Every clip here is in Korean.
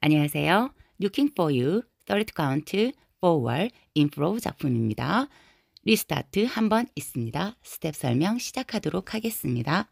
안녕하세요. Looking for you, Third Count, Forward, i m p r o v 작품입니다. 리스타트 한번 있습니다. 스텝 설명 시작하도록 하겠습니다.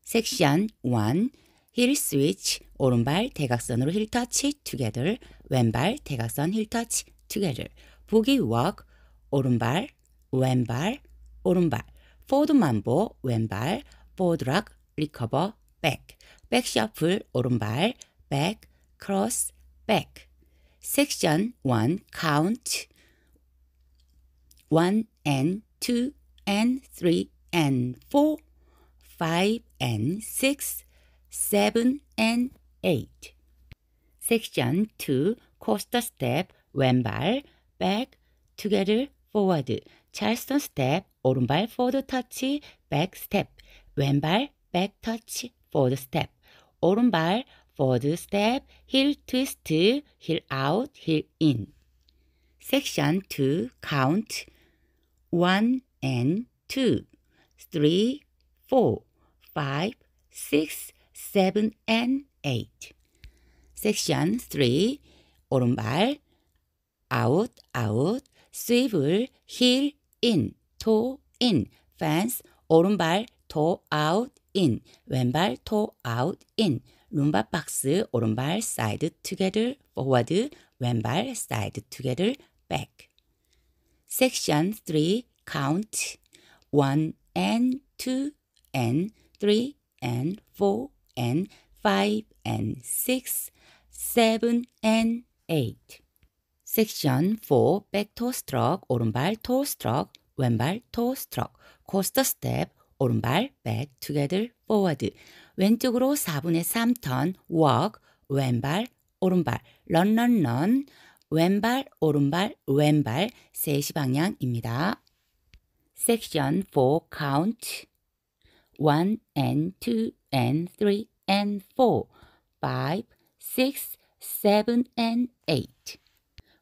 섹션 1, 힐 스위치, 오른발 대각선으로 힐 터치, 투게들, 왼발 대각선 힐 터치, 투게들, 보기 워크, 오른발, 왼발, 오른발, 포드 만보, 왼발, 포드락, 리커버, 백, 백셔플, 오른발, 백, cross, back. Section 1 count 1 and 2 and 3 and 4, 5 and 6, 7 and 8. Section 2 c o a s t a r step 왼발 back together forward c h a r l 찰 s t 스텝 오른발 forward touch, back step 왼발 back t 터치 forward step 오른발 forward step, heel twist, heel out, heel in. Section 2 count 1 and 2, 3, 4, 5, 6, 7 and 8. Section 3 오른발 out out swivel heel in toe in fence 오른발 toe out in, 왼발 toe out in, 룸바 박스 오른발 side together forward, 왼발 side together back. Section 3 count 1 and 2 and 3 and 4 and 5 and 6, 7 and 8. 섹션 4 백토 스트럭 오른발 토 스트럭 왼발 토 스트럭 코스터 스텝 오른발 back, together, forward. 왼쪽으로 4분의 3턴 walk, 왼발, 오른발, run, run, run. 왼발, 오른발, 왼발 3시 방향입니다. Section 4 count 1 and 2 and 3 and 4 5, 6, 7 and 8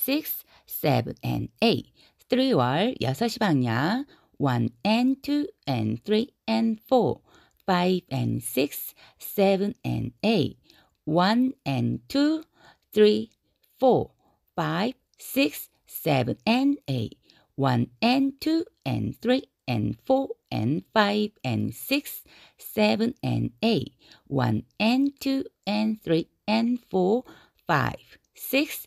6, 7, and 8. 3월 6시 방향 1 and 2 and 3 and 4, 5 and 6, 7 and 8, 1 and 2, 3, 4, 5, 6, 7 and 8, 1 and 2 and 3 and 4 and 5 and 6, 7 and 8, 1 and 2 and 3 and 4, 5, 6,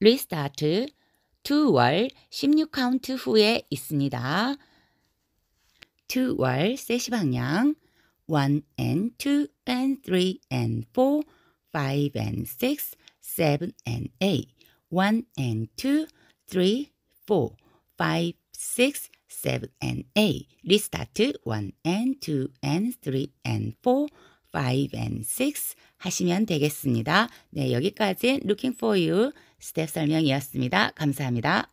리스타트 to 월 16카운트 후에 있습니다. to 월 세시 방향 1 and 2 and 3 and 4 5 and 6 7 and 8 1 and 2 3 4 5 6 7 and 8 리스타트 1 and 2 and 3 and 4 5 and 6 하시면 되겠습니다. 네, 여기까지 looking for you 스텝 설명이었습니다. 감사합니다.